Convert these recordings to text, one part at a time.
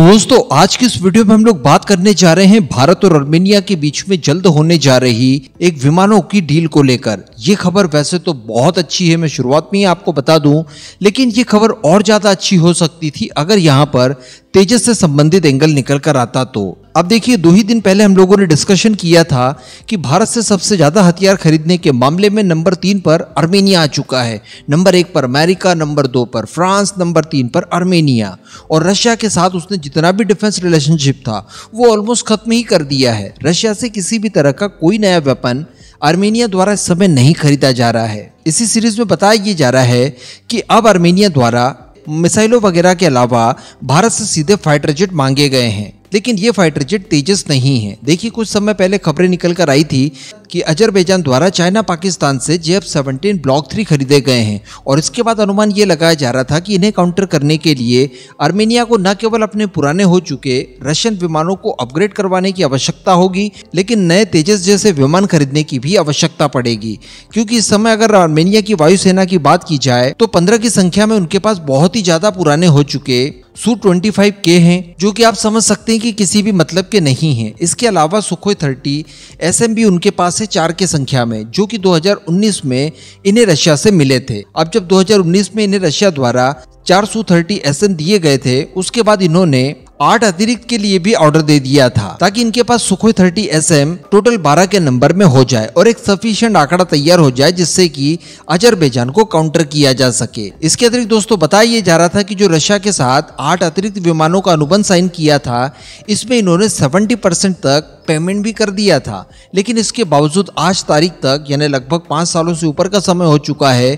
तो दोस्तों आज की इस वीडियो में हम लोग बात करने जा रहे हैं भारत और आर्मेनिया के बीच में जल्द होने जा रही एक विमानों की डील को लेकर ये खबर वैसे तो बहुत अच्छी है मैं शुरुआत में ही आपको बता दूं लेकिन ये खबर और ज़्यादा अच्छी हो सकती थी अगर यहाँ पर तेजस से संबंधित एंगल निकल कर आता तो अब देखिए दो ही दिन पहले हम लोगों ने डिस्कशन किया था कि भारत से सबसे ज़्यादा हथियार खरीदने के मामले में नंबर तीन पर आर्मेनिया आ चुका है नंबर एक पर अमेरिका नंबर दो पर फ्रांस नंबर तीन पर आर्मेनिया और रशिया के साथ उसने जितना भी डिफेंस रिलेशनशिप था वो ऑलमोस्ट खत्म ही कर दिया है रशिया से किसी भी तरह का कोई नया वेपन आर्मेनिया द्वारा इस समय नहीं खरीदा जा रहा है इसी सीरीज में बताया जा रहा है कि अब आर्मेनिया द्वारा मिसाइलों वगैरह के अलावा भारत से सीधे फाइटर जेट मांगे गए हैं लेकिन ये फाइटर जेट तेजस नहीं है देखिए कुछ समय पहले खबरें निकल कर आई थी कि अजरबैजान द्वारा चाइना पाकिस्तान से J F seventeen block three खरीदे गए हैं और इसके बाद अनुमान ये लगाया जा रहा था कि इन्हें काउंटर करने के लिए आर्मेनिया को न केवल अपने पुराने हो चुके रशियन विमानों को अपग्रेड करवाने की आवश्यकता होगी लेकिन नए तेजस जैसे विमान खरीदने की भी आवश्यकता पड़ेगी क्योंकि इस समय अगर आर्मेनिया की वायुसेना की बात की जाए तो पंद्रह की संख्या में उनके पास बहुत ही ज्यादा पुराने हो चुके सू ट्वेंटी फाइव के हैं जो कि आप समझ सकते हैं कि किसी भी मतलब के नहीं हैं इसके अलावा Sukhoi thirty S M B उनके पास है चार के संख्या में जो कि 2019 में इन्हें रशिया से मिले थे अब जब 2019 में इन्हें रशिया द्वारा चार सू थर्टी एस एम दिए गए थे उसके बाद इन्होंने आठ अतिरिक्त के लिए भी ऑर्डर दे दिया था ताकि इनके पास Sukhoi thirty S M total बारह के नंबर में हो जाए और एक सफिशियंट आंकड़ा तैयार हो जाए जिससे कि अजर को काउंटर किया जा सके इसके अतिरिक्त दोस्तों बताया जा रहा था कि जो रशिया के साथ आठ अतिरिक्त विमानों का अनुबंध साइन किया था इसमें इन्होंने सेवेंटी तक पेमेंट भी कर दिया था लेकिन इसके बावजूद आज तारीख तक यानी लगभग पाँच सालों से ऊपर का समय हो चुका है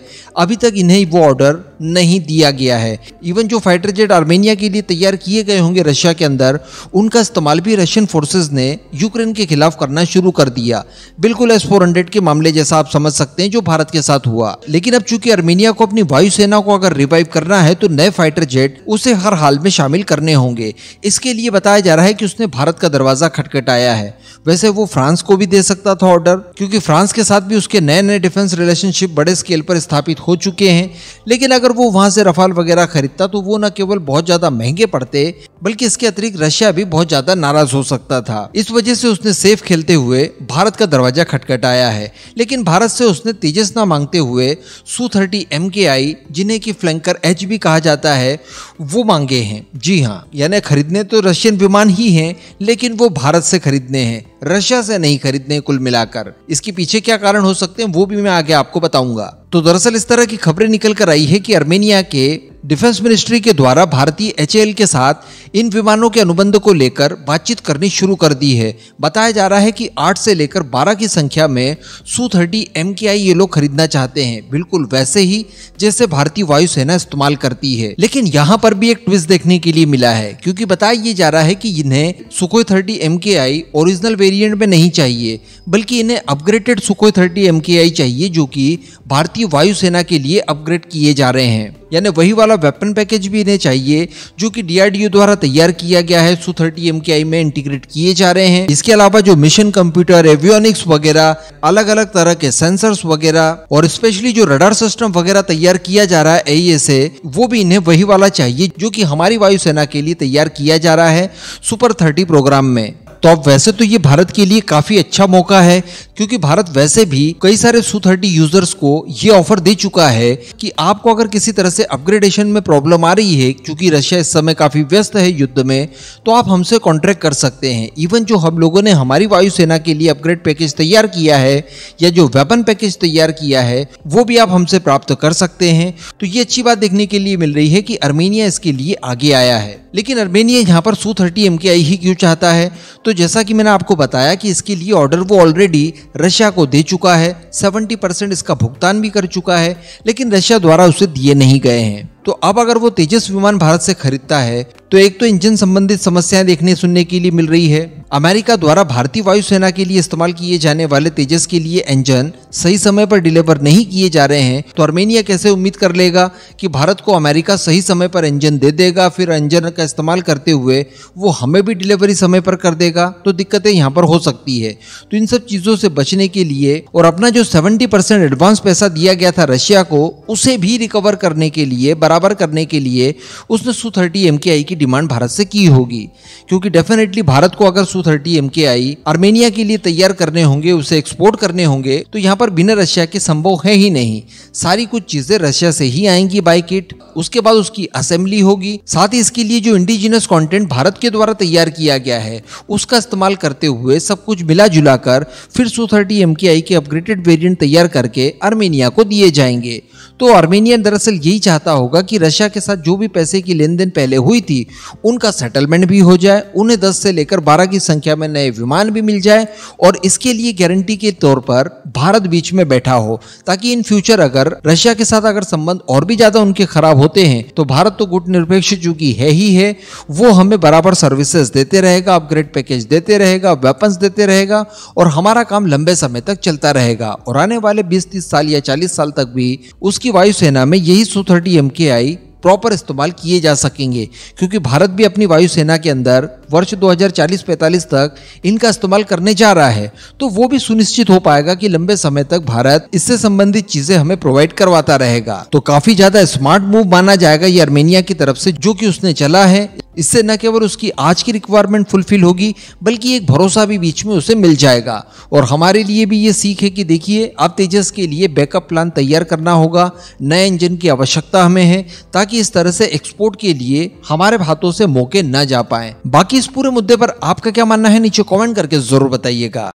अभी तक इन्हें वो ऑर्डर नहीं दिया गया है इवन जो फाइटर जेट आर्मेनिया के लिए तैयार किए गए होंगे रशिया के अंदर उनका इस्तेमाल भी रशियन फोर्सेज ने यूक्रेन के खिलाफ करना शुरू कर दिया बिल्कुल एस फोर के मामले जैसा आप समझ सकते हैं जो भारत के साथ हुआ लेकिन अब चूंकि आर्मेनिया को अपनी वायुसेना को अगर रिवाइव करना है तो नए फाइटर जेट उसे हर हाल में शामिल करने होंगे इसके लिए बताया जा रहा है कि उसने भारत का दरवाजा खटखटाया है वैसे वो फ्रांस को भी दे सकता था ऑर्डर क्योंकि फ्रांस के साथ भी उसके नए नए डिफेंस रिलेशनशिप बड़े स्केल पर स्थापित हो चुके हैं लेकिन अगर वो वहाँ से रफाल वगैरह खरीदता तो वो न केवल बहुत ज़्यादा महंगे पड़ते बल्कि इसके अतिरिक्त रशिया भी बहुत ज़्यादा नाराज हो सकता था इस वजह से उसने सेफ खेलते हुए भारत का दरवाजा खटखटाया है लेकिन भारत से उसने तेजस ना मांगते हुए सू थर्टी एम के आई जिन्हें की फ्लैंकर एच भी कहा जाता है वो मांगे हैं जी हाँ यानी खरीदने तो रशियन विमान ही हैं लेकिन वो भारत से खरीदने हैं रशिया से नहीं खरीदने कुल मिलाकर इसके पीछे क्या कारण हो सकते हैं वो भी मैं आगे आपको बताऊंगा तो दरअसल इस तरह की खबरें निकल कर आई है कि अर्मेनिया के डिफेंस मिनिस्ट्री के द्वारा भारतीय एच के साथ इन विमानों के अनुबंध को लेकर बातचीत करनी शुरू कर दी है बताया जा रहा है कि 8 से लेकर 12 की संख्या में सू थर्टी एम के आई ये लोग खरीदना चाहते हैं बिल्कुल वैसे ही जैसे भारतीय वायुसेना इस्तेमाल करती है लेकिन यहाँ पर भी एक ट्विस्ट देखने के लिए मिला है क्योंकि बताया जा रहा है कि इन्हें सुखोई थर्टी एम के आई ओरिजिनल वेरियंट में नहीं चाहिए बल्कि इन्हें अपग्रेडेड सुखोई थर्टी एम के आई चाहिए जो कि भारतीय वायुसेना के लिए अपग्रेड किए जा रहे हैं यानी वही वाला वेपन पैकेज भी इन्हें चाहिए जो कि डीआरडीओ द्वारा तैयार किया गया है सु थर्टी एम में इंटीग्रेट किए जा रहे हैं इसके अलावा जो मिशन कंप्यूटर एवियोनिक्स वगैरह अलग अलग तरह के सेंसर्स वगैरह और स्पेशली जो रडार सिस्टम वगैरह तैयार किया जा रहा है ए से e वो भी इन्हें वही वाला चाहिए जो की हमारी वायुसेना के लिए तैयार किया जा रहा है सुपर थर्टी प्रोग्राम में तो अब वैसे तो ये भारत के लिए काफी अच्छा मौका है क्योंकि भारत वैसे भी कई सारे सू थर्टी यूजर्स को ये ऑफर दे चुका है कि आपको अगर किसी तरह से अपग्रेडेशन में प्रॉब्लम आ रही है क्योंकि रशिया इस समय काफी व्यस्त है युद्ध में तो आप हमसे कॉन्ट्रैक्ट कर सकते हैं इवन जो हम लोगों ने हमारी वायुसेना के लिए अपग्रेड पैकेज तैयार किया है या जो वेपन पैकेज तैयार किया है वो भी आप हमसे प्राप्त कर सकते हैं तो ये अच्छी बात देखने के लिए मिल रही है कि आर्मेनिया इसके लिए आगे आया है लेकिन अर्मेनिया यहाँ पर सू थर्टी एम के आई ही क्यों चाहता है तो जैसा कि मैंने आपको बताया कि इसके लिए ऑर्डर वो ऑलरेडी रशिया को दे चुका है 70 परसेंट इसका भुगतान भी कर चुका है लेकिन रशिया द्वारा उसे दिए नहीं गए हैं तो अब अगर वो तेजस विमान भारत से खरीदता है तो एक तो इंजन संबंधित समस्याएं देखने सुनने के लिए मिल रही है अमेरिका द्वारा भारतीय वायुसेना के लिए इस्तेमाल किए जाने वाले तेजस के लिए इंजन सही समय पर डिलीवर नहीं किए जा रहे हैं तो आर्मेनिया कैसे उम्मीद कर लेगा कि भारत को अमेरिका सही समय पर इंजन दे देगा फिर इंजन का इस्तेमाल करते हुए वो हमें भी डिलीवरी समय पर कर देगा तो दिक्कतें यहाँ पर हो सकती है तो इन सब चीज़ों से बचने के लिए और अपना जो सेवेंटी एडवांस पैसा दिया गया था रशिया को उसे भी रिकवर करने के लिए बराबर करने के लिए उसने सू थर्टी एम की डिमांड भारत से की होगी क्योंकि डेफिनेटली भारत को अगर थर्टी एम के आई आर्मेनिया के लिए तैयार करने होंगे उसे एक्सपोर्ट करने होंगे तो यहाँ पर बिना रशिया के संभव है ही नहीं सारी कुछ चीजें रशिया से ही आएंगी बाई किट उसके बाद उसकी असेंबली होगी साथ ही इसके लिए जो इंडिजिनस कॉन्टेंट भारत के द्वारा तैयार किया गया है उसका इस्तेमाल करते हुए सब कुछ मिला जुला कर फिर सो थर्टी एम के आई के अपग्रेडेड वेरियंट तैयार करके आर्मेनिया को दिए जाएंगे तो आर्मेनियन दरअसल यही चाहता होगा कि रशिया के साथ जो भी पैसे की लेन देन पहले हुई थी उनका सेटलमेंट भी हो जाए उन्हें दस से लेकर बारह की संख्या में नए विमान भी मिल जाए और इसके लिए गारंटी के तौर पर भारत बीच में बैठा हो ताकि इन फ्यूचर अगर रशिया के साथ अगर संबंध और भी ज्यादा उनके खराब होते हैं तो भारत तो गुट निरपेक्ष चूंकि है ही है वो हमें बराबर सर्विसेज देते रहेगा अपग्रेड पैकेज देते रहेगा वेपन्स देते रहेगा और हमारा काम लंबे समय तक चलता रहेगा और आने वाले बीस तीस साल या चालीस साल तक भी उसकी भारतीय वायुसेना में यही सू थर्टी एम के आई प्रॉपर इस्तेमाल किए जा सकेंगे क्योंकि भारत भी अपनी वायुसेना के अंदर वर्ष 2040-45 तक इनका इस्तेमाल करने जा रहा है तो वो भी सुनिश्चित हो पाएगा कि लंबे समय तक भारत इससे संबंधित चीजें हमें प्रोवाइड करवाता रहेगा तो काफी ज्यादा स्मार्ट मूव माना जाएगा ये आर्मेनिया की तरफ से जो कि उसने चला है इससे न केवल उसकी आज की रिक्वायरमेंट फुलफिल होगी बल्कि एक भरोसा भी बीच में उसे मिल जाएगा और हमारे लिए भी ये सीख है कि देखिए अब तेजस के लिए बैकअप प्लान तैयार करना होगा नए इंजन की आवश्यकता हमें है ताकि इस तरह से एक्सपोर्ट के लिए हमारे हाथों से मौके न जा पाए बाकी इस पूरे मुद्दे पर आपका क्या मानना है नीचे कॉमेंट करके जरूर बताइएगा